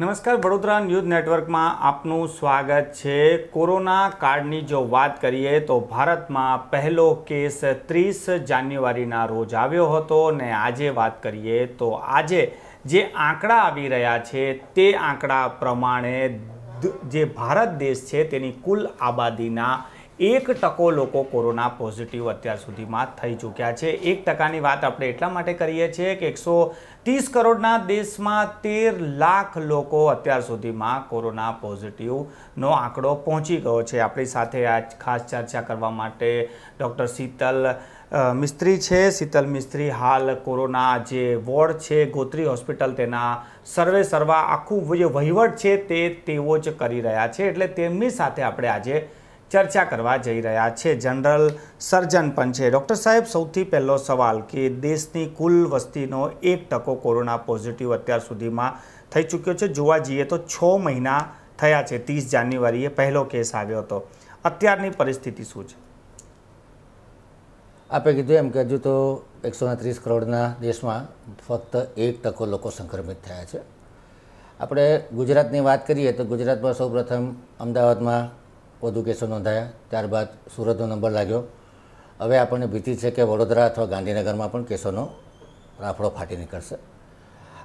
નમસ્કાર વડોદરા ન્યૂઝ નેટવર્કમાં આપનું સ્વાગત છે કોરોના કાળની જો વાત કરીએ તો ભારતમાં પહેલો કેસ ત્રીસ જાન્યુઆરીના રોજ આવ્યો હતો ને આજે વાત કરીએ તો આજે જે આંકડા આવી રહ્યા છે તે આંકડા પ્રમાણે જે ભારત દેશ છે તેની કુલ આબાદીના એક ટકો લોકો કોરોના પોઝિટિવ અત્યાર સુધીમાં થઈ ચૂક્યા છે એક ટકાની વાત આપણે એટલા માટે કરીએ છીએ કે એકસો ત્રીસ કરોડના દેશમાં તેર લાખ લોકો અત્યાર સુધીમાં કોરોના પોઝિટિવનો આંકડો પહોંચી ગયો છે આપણી સાથે આ ખાસ ચર્ચા કરવા માટે ડૉક્ટર શીતલ મિસ્ત્રી છે શીતલ મિસ્ત્રી હાલ કોરોના જે વોર્ડ છે ગોત્રી હોસ્પિટલ તેના સર્વે સર્વા આખું જે વહીવટ છે તે તેઓ જ કરી રહ્યા છે એટલે તેમની સાથે આપણે આજે ચર્ચા કરવા જઈ રહ્યા છે જનરલ સર્જન પણ છે ડૉક્ટર સાહેબ સૌથી પહેલો સવાલ કે દેશની કુલ વસ્તીનો એક ટકો કોરોના પોઝિટિવ અત્યાર સુધીમાં થઈ ચૂક્યો છે જોવા જઈએ તો છ મહિના થયા છે ત્રીસ જાન્યુઆરીએ પહેલો કેસ આવ્યો હતો અત્યારની પરિસ્થિતિ શું છે આપે કીધું એમ કે હજુ તો એકસો ત્રીસ કરોડના દેશમાં ફક્ત એક ટકો લોકો સંક્રમિત થયા છે આપણે ગુજરાતની વાત કરીએ તો ગુજરાતમાં સૌપ્રથમ અમદાવાદમાં વધુ કેસો નોંધાયા ત્યારબાદ સુરતનો નંબર લાગ્યો હવે આપણને ભીતિ છે કે વડોદરા અથવા ગાંધીનગરમાં પણ કેસોનો રાફડો ફાટી નીકળશે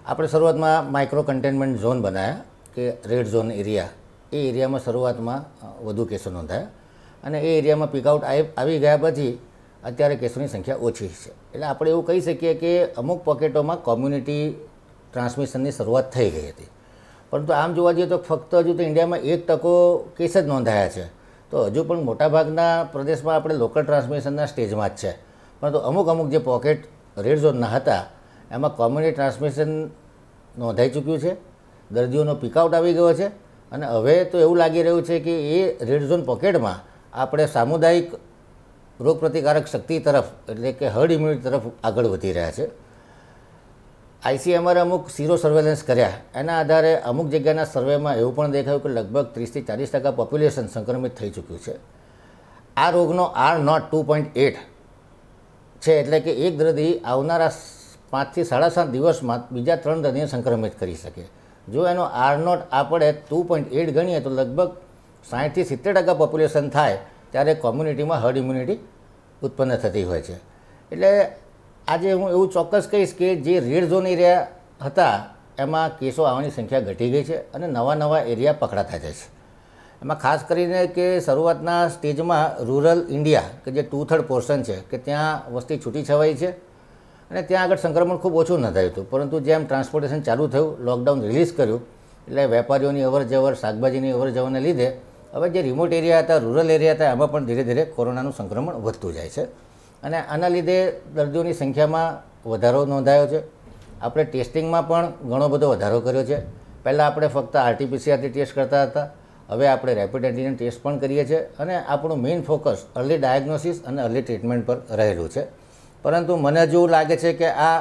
આપણે શરૂઆતમાં માઇક્રો કન્ટેનમેન્ટ ઝોન બનાવ્યા કે રેડ ઝોન એરિયા એ એરિયામાં શરૂઆતમાં વધુ કેસો નોંધાયા અને એ એરિયામાં પીકઆઉટ આવી ગયા પછી અત્યારે કેસોની સંખ્યા ઓછી છે એટલે આપણે એવું કહી શકીએ કે અમુક પોકેટોમાં કોમ્યુનિટી ટ્રાન્સમિશનની શરૂઆત થઈ ગઈ હતી પરંતુ આમ જોવા જઈએ તો ફક્ત હજુ તો ઇન્ડિયામાં એક ટકો કેસ જ નોંધાયા છે તો હજુ પણ મોટાભાગના પ્રદેશમાં આપણે લોકલ ટ્રાન્સમિશનના સ્ટેજમાં જ છે પરંતુ અમુક અમુક જે પોકેટ રેડ ઝોનના હતા એમાં કોમ્યુનિટી ટ્રાન્સમિશન નોંધાઈ ચૂક્યું છે દર્દીઓનો પિકઆઉટ આવી ગયો છે અને હવે તો એવું લાગી રહ્યું છે કે એ રેડ ઝોન પોકેટમાં આપણે સામુદાયિક રોગપ્રતિકારક શક્તિ તરફ એટલે કે હર્ડ ઇમ્યુનિટી તરફ આગળ વધી રહ્યા છે આઈસીએમઆરે અમુક સીરો સર્વેલન્સ કર્યા એના આધારે અમુક જગ્યાના સર્વેમાં એવું પણ દેખાયું કે લગભગ ત્રીસથી ચાલીસ ટકા પોપ્યુલેશન સંક્રમિત થઈ ચૂક્યું છે આ રોગનો R naught two point eight છે એટલે કે એક દર્દી આવનારા પાંચથી સાડા સાત દિવસમાં બીજા ત્રણ દર્દીને સંક્રમિત કરી શકે જો એનો આર નોટ આપણે ટુ પોઈન્ટ એટ ગણીએ તો લગભગ સાહીઠથી સિત્તેર ટકા પોપ્યુલેશન થાય ત્યારે કોમ્યુનિટીમાં હર્ડ ઇમ્યુનિટી ઉત્પન્ન થતી હોય છે એટલે આજે હું એવું ચોક્કસ કહીશ કે જે રેડ ઝોન એરિયા હતા એમાં કેસો આવવાની સંખ્યા ઘટી ગઈ છે અને નવા નવા એરિયા પકડાતા જાય છે એમાં ખાસ કરીને કે શરૂઆતના સ્ટેજમાં રૂરલ ઇન્ડિયા કે જે ટુ થર્ડ પોર્શન છે કે ત્યાં વસ્તી છૂટી છવાઈ છે અને ત્યાં આગળ સંક્રમણ ખૂબ ઓછું નોંધાયું હતું પરંતુ જેમ ટ્રાન્સપોર્ટેશન ચાલુ થયું લોકડાઉન રિલીઝ કર્યું એટલે વેપારીઓની અવર જવર શાકભાજીની અવર જવરને લીધે હવે જે રિમોટ એરિયા હતા રૂરલ એરિયા હતા એમાં પણ ધીરે ધીરે કોરોનાનું સંક્રમણ વધતું જાય છે અને આના લીધે દર્દીઓની સંખ્યામાં વધારો નોંધાયો છે આપણે ટેસ્ટિંગમાં પણ ઘણો બધો વધારો કર્યો છે પહેલાં આપણે ફક્ત આરટીપીસીઆરથી ટેસ્ટ કરતા હતા હવે આપણે રેપિડ એન્ટીજન ટેસ્ટ પણ કરીએ છીએ અને આપણું મેઇન ફોકસ અર્લી ડાયગ્નોસિસ અને અર્લી ટ્રીટમેન્ટ પર રહેલું છે પરંતુ મને જેવું લાગે છે કે આ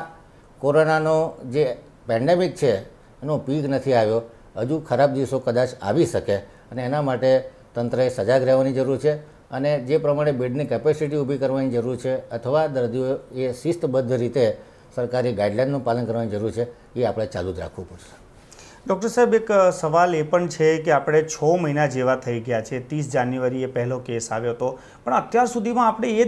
કોરોનાનો જે પેન્ડેમિક છે એનો પીક નથી આવ્યો હજુ ખરાબ દિવસો કદાચ આવી શકે અને એના માટે તંત્રએ સજાગ રહેવાની જરૂર છે અને જે પ્રમાણે બેડની કેપેસિટી ઊભી કરવાની જરૂર છે અથવા દર્દીઓ એ શિસ્તબદ્ધ રીતે સરકારી ગાઈડલાઇનનું પાલન કરવાની જરૂર છે એ આપણે ચાલુ જ રાખવું પડશે ડૉક્ટર સાહેબ એક સવાલ એ પણ છે કે આપણે છ મહિના જેવા થઈ ગયા છે ત્રીસ જાન્યુઆરીએ પહેલો કેસ આવ્યો હતો પણ અત્યાર સુધીમાં આપણે એ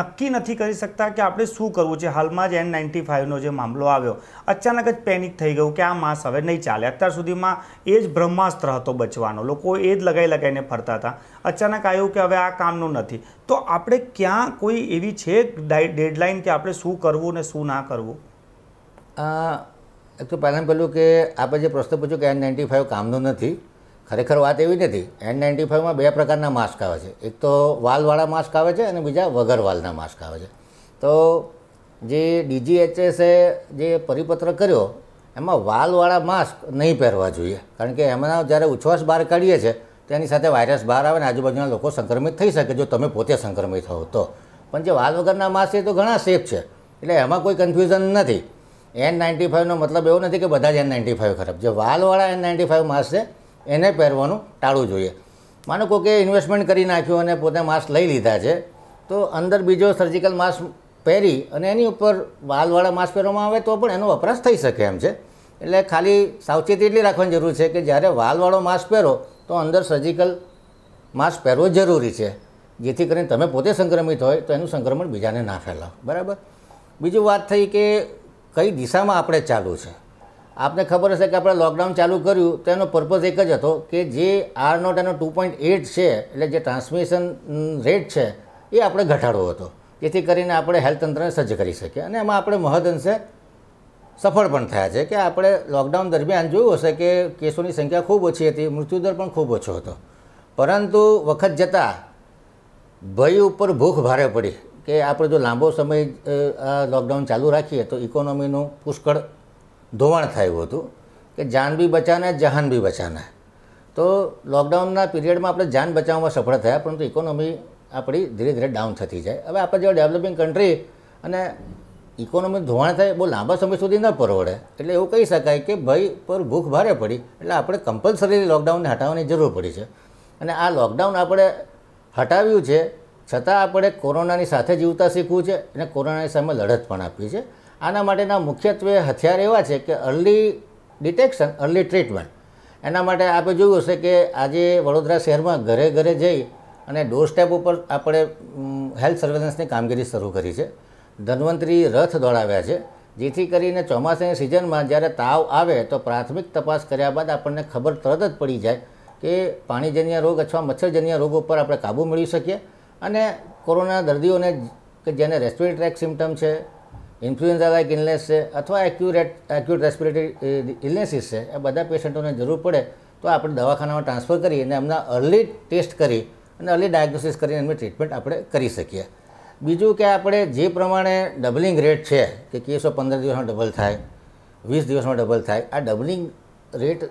નક્કી નથી કરી શકતા કે આપણે શું કરવું છે હાલમાં જ એન નાઇન્ટી ફાઇવનો જે મામલો આવ્યો અચાનક જ પેનિક થઈ ગયું કે આ માસ હવે નહીં ચાલે અત્યાર સુધીમાં એ જ બ્રહ્માસ્ત્ર હતો બચવાનો લોકો એ જ લગાઈ લગાઈને ફરતા હતા અચાનક આવ્યું કે હવે આ કામનું નથી તો આપણે ક્યાં કોઈ એવી છે ડેડલાઇન કે આપણે શું કરવું ને શું ના કરવું એક તો પહેલાં પેલું કે આપણે જે પ્રશ્ન પૂછ્યું કે એન નાઇન્ટી ફાઇવ કામનો નથી ખરેખર વાત એવી નથી એન નાઇન્ટી ફાઇવમાં બે પ્રકારના માસ્ક આવે છે એક તો વાલવાળા માસ્ક આવે છે અને બીજા વગર વાલના માસ્ક આવે છે તો જે ડીજીએચએસે જે પરિપત્ર કર્યો એમાં વાલવાળા માસ્ક નહીં પહેરવા જોઈએ કારણ કે એમના જ્યારે ઉછવાસ બહાર કાઢીએ છીએ તેની સાથે વાયરસ બહાર આવે ને આજુબાજુના લોકો સંક્રમિત થઈ શકે જો તમે પોતે સંક્રમિત હો તો પણ જે વાલ વગરના માસ્ક એ તો ઘણા સેફ છે એટલે એમાં કોઈ કન્ફ્યુઝન નથી એન નાઇન્ટી ફાઇવનો મતલબ એવો નથી કે બધા જ એન નાઇન્ટી ફાઇવ ખરાબ જે વાલવાળા એન નાઇન્ટી ફાઇવ માસ્ક છે એને પહેરવાનું ટાળવું જોઈએ માનો કોકે ઇન્વેસ્ટમેન્ટ કરી નાખ્યું અને પોતે માસ્ક લઈ લીધા છે તો અંદર બીજો સર્જિકલ માસ્ક પહેરી અને એની ઉપર વાલવાળા માસ્ક પહેરવામાં આવે તો પણ એનો વપરાશ થઈ શકે એમ છે એટલે ખાલી સાવચેતી એટલી રાખવાની જરૂર છે કે જ્યારે વાલવાળો માસ્ક પહેરો તો અંદર સર્જિકલ માસ્ક પહેરવો જરૂરી છે જેથી કરીને તમે પોતે સંક્રમિત હોય તો એનું સંક્રમણ બીજાને ના ફેલાવો બરાબર બીજું વાત થઈ કે કઈ દિશામાં આપણે ચાલુ છે આપને ખબર હશે કે આપણે લોકડાઉન ચાલુ કર્યું તો એનો પર્પઝ એક જ હતો કે જે આર નોટ એનો ટુ પોઈન્ટ એટ છે એટલે જે ટ્રાન્સમિશન રેટ છે એ આપણે ઘટાડવો હતો જેથી કરીને આપણે હેલ્થ તંત્રને સજ્જ કરી શકીએ અને એમાં આપણે મહદઅંશે સફળ પણ થયા છે કે આપણે લોકડાઉન દરમિયાન જોયું હશે કે કેસોની સંખ્યા ખૂબ ઓછી હતી મૃત્યુદર પણ ખૂબ ઓછો હતો પરંતુ વખત જતાં ભય ઉપર ભૂખ ભારે પડી કે આપણે જો લાંબો સમય આ લોકડાઉન ચાલુ રાખીએ તો ઇકોનોમીનું પુષ્કળ ધોવાણ થયું હતું કે જાન બી બચાના જહાન બી બચાના તો લોકડાઉનના પીરિયડમાં આપણે જાન બચાવવામાં સફળ થયા પરંતુ ઇકોનોમી આપણી ધીરે ધીરે ડાઉન થતી જાય હવે આપણે જેવા ડેવલપિંગ કન્ટ્રી અને ઇકોનોમી ધોવાણ થાય બહુ લાંબા સમય સુધી ન પરવડે એટલે એવું કહી શકાય કે ભય પર ભૂખ ભારે પડી એટલે આપણે કમ્પલસરી લોકડાઉનને હટાવવાની જરૂર પડી છે અને આ લોકડાઉન આપણે હટાવ્યું છે છતાં આપણે કોરોનાની સાથે જીવતા શીખવું છે અને કોરોનાની સામે લડત પણ આપવી છે આના માટેના મુખ્યત્વે હથિયાર એવા છે કે અર્લી ડિટેક્શન અર્લી ટ્રીટમેન્ટ એના માટે આપણે જોયું હશે કે આજે વડોદરા શહેરમાં ઘરે ઘરે જઈ અને ડોર સ્ટેપ ઉપર આપણે હેલ્થ સર્વેલન્સની કામગીરી શરૂ કરી છે ધન્વંતરી રથ દોડાવ્યા છે જેથી કરીને ચોમાસાની સિઝનમાં જ્યારે તાવ આવે તો પ્રાથમિક તપાસ કર્યા બાદ આપણને ખબર તરત જ પડી જાય કે પાણીજન્ય રોગ અથવા મચ્છરજન્ય રોગ ઉપર આપણે કાબૂ મેળવી શકીએ અને કોરોના દર્દીઓને કે જેને રેસ્પિરેટરી ટ્રેક સિમ્ટમ છે ઇન્ફ્લુએન્ઝા લાઇક ઇલનેસ છે અથવા એક્યુરેટ એક્યુટ રેસ્પિરેટરી ઇલનેસીસ છે એ બધા પેશન્ટોને જરૂર પડે તો આપણે દવાખાનામાં ટ્રાન્સફર કરી અને એમના અર્લી ટેસ્ટ કરી અને અર્લી ડાયગ્નોસિસ કરીને એમની ટ્રીટમેન્ટ આપણે કરી શકીએ બીજું કે આપણે જે પ્રમાણે ડબલિંગ રેટ છે કે કેસો પંદર દિવસમાં ડબલ થાય વીસ દિવસમાં ડબલ થાય આ ડબલિંગ રેટ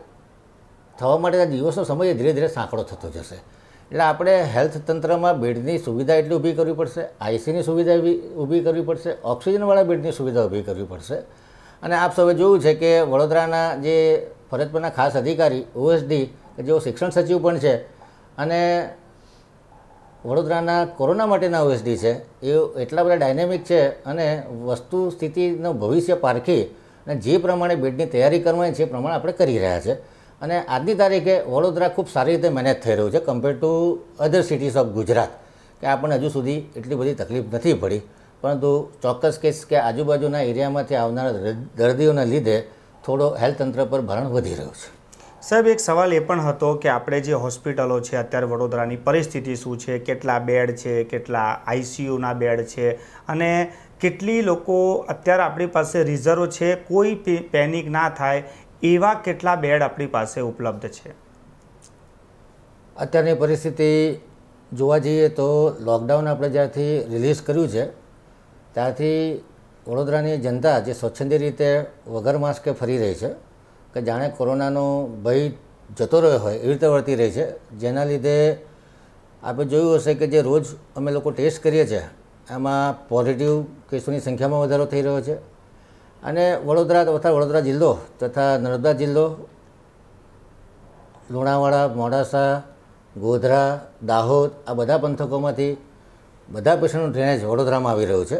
થવા માટે દિવસનો સમય ધીરે ધીરે સાંકડો થતો જશે એટલે આપણે હેલ્થ તંત્રમાં બેડની સુવિધા એટલી ઊભી કરવી પડશે આઈસીની સુવિધા ઊભી કરવી પડશે ઓક્સિજનવાળા બેડની સુવિધા ઊભી કરવી પડશે અને આપ સૌએ જોયું છે કે વડોદરાના જે ફરજ પરના ખાસ અધિકારી ઓએસડી કે જેઓ શિક્ષણ સચિવ પણ છે અને વડોદરાના કોરોના માટેના ઓએસડી છે એ એટલા બધા ડાયનેમિક છે અને વસ્તુ સ્થિતિનું ભવિષ્ય પારખી અને જે પ્રમાણે બેડની તૈયારી કરવાની છે એ પ્રમાણે આપણે કરી રહ્યા છે અને આજની તારીખે વડોદરા ખૂબ સારી રીતે મેનેજ થઈ રહ્યું છે compare to other cities of Gujarat કે આપણને હજુ સુધી એટલી બધી તકલીફ નથી પડી પરંતુ ચોક્કસ કેસ કે આજુબાજુના એરિયામાંથી આવનારા દર્દીઓના લીધે થોડો હેલ્થ તંત્ર પર ભરણ વધી રહ્યો છે સાહેબ એક સવાલ એ પણ હતો કે આપણે જે હોસ્પિટલો છે અત્યારે વડોદરાની પરિસ્થિતિ શું છે કેટલા બેડ છે કેટલા આઈસીયુના બેડ છે અને કેટલી લોકો અત્યારે આપણી પાસે રિઝર્વ છે કોઈ પેનિક ના થાય એવા કેટલા બેડ આપણી પાસે ઉપલબ્ધ છે અત્યારની પરિસ્થિતિ જોવા જઈએ તો લોકડાઉન આપણે જ્યારથી રિલીઝ કર્યું છે ત્યારથી વડોદરાની જનતા જે સ્વચ્છંદી રીતે વગર માસ્કે ફરી રહી છે કે જાણે કોરોનાનો ભય જતો રહ્યો હોય એવી રીતે વળતી રહી છે જેના લીધે આપણે જોયું હશે કે જે રોજ અમે લોકો ટેસ્ટ કરીએ છીએ એમાં પોઝિટિવ કેસોની સંખ્યામાં વધારો થઈ રહ્યો છે અને વડોદરા તથા વડોદરા જિલ્લો તથા નર્મદા જિલ્લો લુણાવાડા મોડાસા ગોધરા દાહોદ આ બધા પંથકોમાંથી બધા પેશન્ટનું ડ્રેનેજ વડોદરામાં આવી રહ્યું છે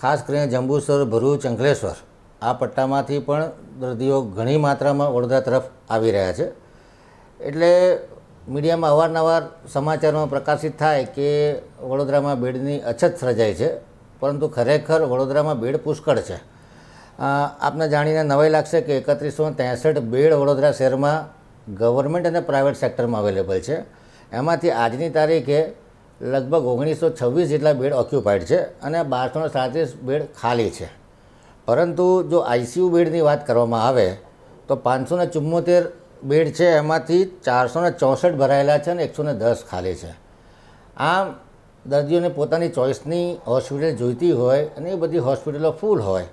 ખાસ કરીને જંબુસર ભરૂચ અંકલેશ્વર આ પટ્ટામાંથી પણ દર્દીઓ ઘણી માત્રામાં વડોદરા તરફ આવી રહ્યા છે એટલે મીડિયામાં અવારનવાર સમાચારમાં પ્રકાશિત થાય કે વડોદરામાં બેડની અછત સર્જાય છે પરંતુ ખરેખર વડોદરામાં બેડ પુષ્કળ છે આપને જાણીને નવાઈ લાગશે કે એકત્રીસો ત્રેસઠ બેડ વડોદરા શહેરમાં ગવર્મેન્ટ અને પ્રાઇવેટ સેક્ટરમાં અવેલેબલ છે એમાંથી આજની તારીખે લગભગ ઓગણીસો છવ્વીસ જેટલા બેડ ઓક્યુપાઈડ છે અને બારસોને સાડત્રીસ બેડ ખાલી છે પરંતુ જો આઈસીયુ બેડની વાત કરવામાં આવે તો પાંચસો ને ચુમ્મોતેર બેડ છે એમાંથી ચારસો ને ચોસઠ ભરાયેલા છે અને એકસોને દસ ખાલી છે આમ દર્દીઓને પોતાની ચોઈસની હોસ્પિટલ જોઈતી હોય અને એ બધી હોસ્પિટલો ફૂલ હોય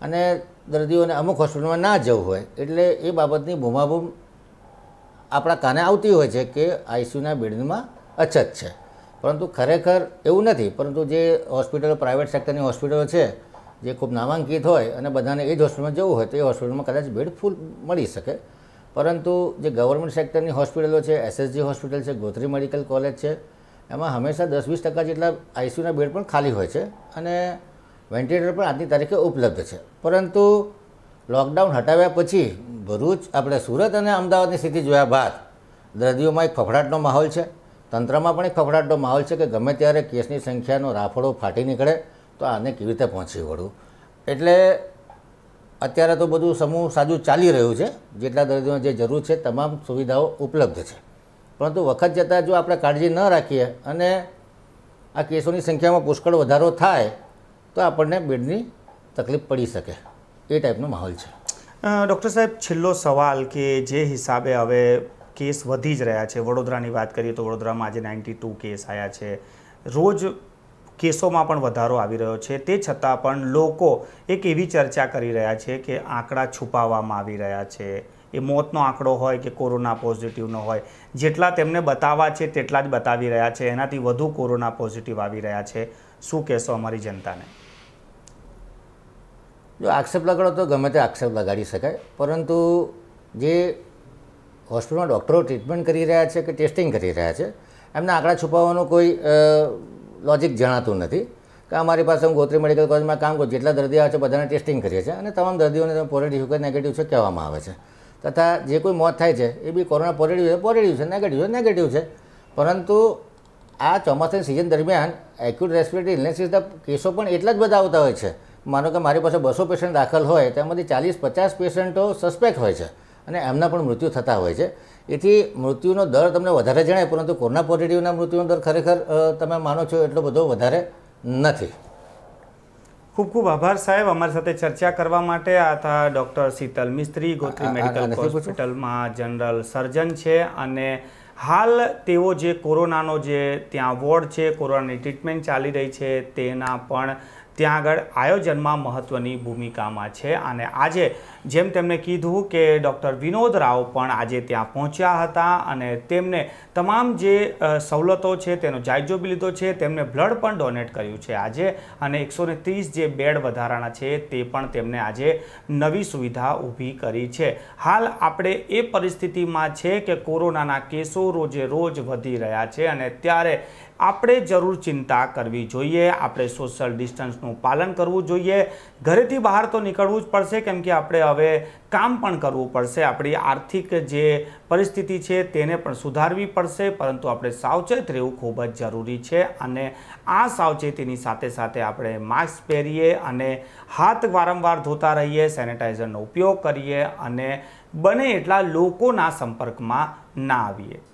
અને દર્દીઓને અમુક હોસ્પિટલમાં ના જવું હોય એટલે એ બાબતની બૂમાબૂમ આપણા કાને આવતી હોય છે કે આઈસીયુના બેડમાં અછત છે પરંતુ ખરેખર એવું નથી પરંતુ જે હોસ્પિટલો પ્રાઇવેટ સેક્ટરની હોસ્પિટલો છે જે ખૂબ નામાંકિત હોય અને બધાને એ જ હોસ્પિટલમાં જવું હોય તો એ હોસ્પિટલમાં કદાચ બેડ ફૂલ મળી શકે પરંતુ જે ગવર્મેન્ટ સેક્ટરની હોસ્પિટલો છે એસએસજી હોસ્પિટલ છે ગોત્રી મેડિકલ કોલેજ છે એમાં હંમેશા દસ વીસ ટકા જેટલા આઈસીયુના બેડ પણ ખાલી હોય છે અને વેન્ટિલેટર પણ આજની તારીખે ઉપલબ્ધ છે પરંતુ લોકડાઉન હટાવ્યા પછી ભરૂચ આપણે સુરત અને અમદાવાદની સ્થિતિ જોયા બાદ દર્દીઓમાં એક ફફડાટનો માહોલ છે તંત્રમાં પણ એક ફફડાટનો માહોલ છે કે ગમે ત્યારે કેસની સંખ્યાનો રાફડો ફાટી નીકળે તો આને કેવી રીતે પહોંચી વળવું એટલે અત્યારે તો બધું સમૂહ સાજું ચાલી રહ્યું છે જેટલા દર્દીઓને જે જરૂર છે તમામ સુવિધાઓ ઉપલબ્ધ છે પરંતુ વખત જતાં જો આપણે કાળજી ન રાખીએ અને આ કેસોની સંખ્યામાં પુષ્કળ વધારો થાય તો આપણને બેડની તકલીફ પડી શકે એ ટાઈપનો માહોલ છે ડૉક્ટર સાહેબ છેલ્લો સવાલ કે જે હિસાબે હવે કેસ વધી જ રહ્યા છે વડોદરાની વાત કરીએ તો વડોદરામાં આજે નાઇન્ટી ટુ કેસ આવ્યા છે રોજ કેસોમાં પણ વધારો આવી રહ્યો છે તે છતાં પણ લોકો એક એવી ચર્ચા કરી રહ્યા છે કે આંકડા છુપાવવામાં આવી રહ્યા છે એ મોતનો આંકડો હોય કે કોરોના પોઝિટિવનો હોય જેટલા તેમને બતાવવા છે તેટલા જ બતાવી રહ્યા છે એનાથી વધુ કોરોના પોઝિટિવ આવી રહ્યા છે શું કહેશો અમારી જનતાને જો આક્ષેપ લગાડો તો ગમે તે આક્ષેપ લગાડી શકાય પરંતુ જે હોસ્પિટલમાં ડૉક્ટરો ટ્રીટમેન્ટ કરી રહ્યા છે કે ટેસ્ટિંગ કરી રહ્યા છે એમના આંકડા છુપાવવાનું કોઈ લોજિક જણાતું નથી કે અમારી પાસે હું ગોત્રી મેડિકલ કોલેજમાં કામ કરું જેટલા દર્દી આવે છે બધાને ટેસ્ટિંગ કરીએ છીએ અને તમામ દર્દીઓને તમે પોઝિટિવ કે નેગેટિવ છે કહેવામાં આવે છે તથા જે કોઈ મોત થાય છે એ બી કોરોના પોઝિટિવ છે પોઝિટિવ છે નેગેટિવ છે નેગેટિવ છે પરંતુ આ ચોમાસાની સિઝન દરમિયાન એક્યુટ રેસ્પિરેટરી ઇલનેસીસના કેસો પણ એટલા જ બધા આવતા હોય છે માનો કે મારી પાસે બસો પેશન્ટ દાખલ હોય તેમાંથી ચાલીસ પચાસ પેશન્ટો સસ્પેક્ટ હોય છે અને એમના પણ મૃત્યુ થતા હોય છે એથી મૃત્યુનો દર તમને વધારે જણાય પરંતુ કોરોના પોઝિટિવના મૃત્યુનો દર ખરેખર તમે માનો છો એટલો બધો વધારે નથી ખૂબ ખૂબ આભાર સાહેબ અમારી સાથે ચર્ચા કરવા માટે આ હતા ડૉક્ટર શીતલ મિસ્ત્રી ગોત્રી મેડિકલ હોસ્પિટલમાં જનરલ સર્જન છે અને હાલ તેઓ જે કોરોનાનો જે ત્યાં વોર્ડ છે કોરોનાની ટ્રીટમેન્ટ ચાલી રહી છે તેના પણ ત્યાં આગળ આયોજનમાં મહત્ત્વની ભૂમિકામાં છે અને આજે જેમ તેમણે કીધું કે ડૉક્ટર વિનોદ રાવ પણ આજે ત્યાં પહોંચ્યા હતા અને તેમને તમામ જે સવલતો છે તેનો જાયજો બી લીધો છે તેમને બ્લડ પણ ડોનેટ કર્યું છે આજે અને એકસો જે બેડ વધારાના છે તે પણ તેમને આજે નવી સુવિધા ઊભી કરી છે હાલ આપણે એ પરિસ્થિતિમાં છે કે કોરોનાના કેસો રોજે રોજ વધી રહ્યા છે અને ત્યારે આપણે જરૂર ચિંતા કરવી જોઈએ આપણે સોશિયલ ડિસ્ટન્સનું પાલન કરવું જોઈએ ઘરેથી બહાર તો નીકળવું જ પડશે કેમ કે આપણે હવે કામ પણ કરવું પડશે આપણી આર્થિક જે પરિસ્થિતિ છે તેને પણ સુધારવી પડશે પરંતુ આપણે સાવચેત રહેવું ખૂબ જ જરૂરી છે અને આ સાવચેતીની સાથે સાથે આપણે માસ્ક પહેરીએ અને હાથ વારંવાર ધોતા રહીએ સેનેટાઈઝરનો ઉપયોગ કરીએ અને બને એટલા લોકોના સંપર્કમાં ના આવીએ